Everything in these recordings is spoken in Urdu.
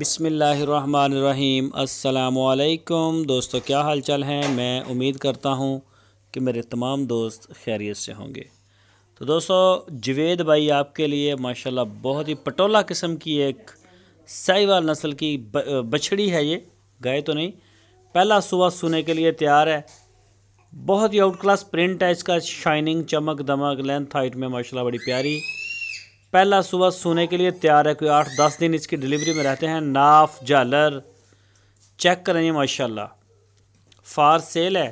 بسم اللہ الرحمن الرحیم السلام علیکم دوستو کیا حال چال ہیں میں امید کرتا ہوں کہ میرے تمام دوست خیریت سے ہوں گے تو دوستو جوید بھائی آپ کے لیے ماشاءاللہ بہت ہی پٹولہ قسم کی ایک سائی وال نسل کی بچھڑی ہے یہ گائے تو نہیں پہلا صبح سنے کے لیے تیار ہے بہت ہی آؤٹ کلاس پرنٹ ہے اس کا شائننگ چمک دمک لینتھ ہائٹ میں ماشاءاللہ بڑی پیاری پہلا صبح سونے کے لیے تیار ہے کوئی آٹھ دس دن اس کی ڈیلیوری میں رہتے ہیں ناف جالر چیک کریں یہ ماشاءاللہ فار سیل ہے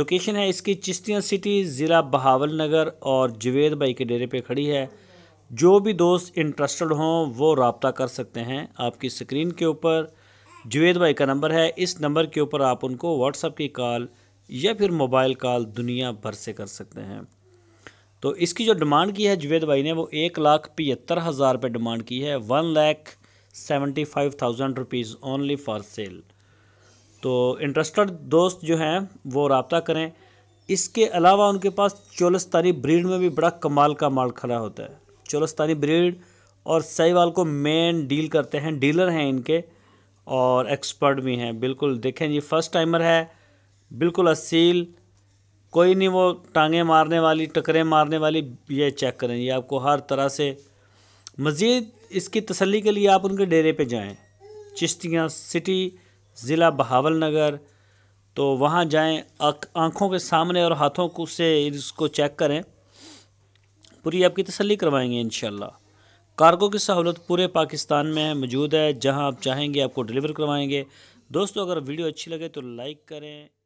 لوکیشن ہے اس کی چشتیاں سٹی ضلع بہاول نگر اور جوید بھائی کے ڈیرے پہ کھڑی ہے جو بھی دوست انٹرسٹڈ ہوں وہ رابطہ کر سکتے ہیں آپ کی سکرین کے اوپر جوید بھائی کا نمبر ہے اس نمبر کے اوپر آپ ان کو واٹس اپ کی کال یا پھر موبائل کال دنیا بھر سے کر سکتے ہیں تو اس کی جو ڈیمانڈ کی ہے جوید بھائی نے وہ ایک لاکھ پیتر ہزار پہ ڈیمانڈ کی ہے one lakh seventy five thousand rupees only for sale تو انٹرسٹڈ دوست جو ہیں وہ رابطہ کریں اس کے علاوہ ان کے پاس چولستانی بریڈ میں بھی بڑا کمال کا مال کھڑا ہوتا ہے چولستانی بریڈ اور کو مین ڈیل کرتے ہیں ڈیلر ہیں ان کے اور ایکسپرٹ بھی ہیں بالکل دیکھیں یہ فرسٹ ٹائمر ہے بالکل اصیل کوئی نہیں وہ ٹانگیں مارنے والی ٹکریں مارنے والی یہ چیک کریں یہ آپ کو ہر طرح سے مزید اس کی تسلی کے لیے آپ ان کے ڈیرے پہ جائیں چشتیاں سٹی ضلع بہاول نگر تو وہاں جائیں آنکھوں کے سامنے اور ہاتھوں کو سے اس کو چیک کریں پوری آپ کی تسلی کروائیں گے انشاءاللہ کارگو کی سہولت پورے پاکستان میں موجود ہے جہاں آپ چاہیں گے آپ کو ڈیلیور کروائیں گے دوستو اگر ویڈیو اچھی لگے تو لائک کریں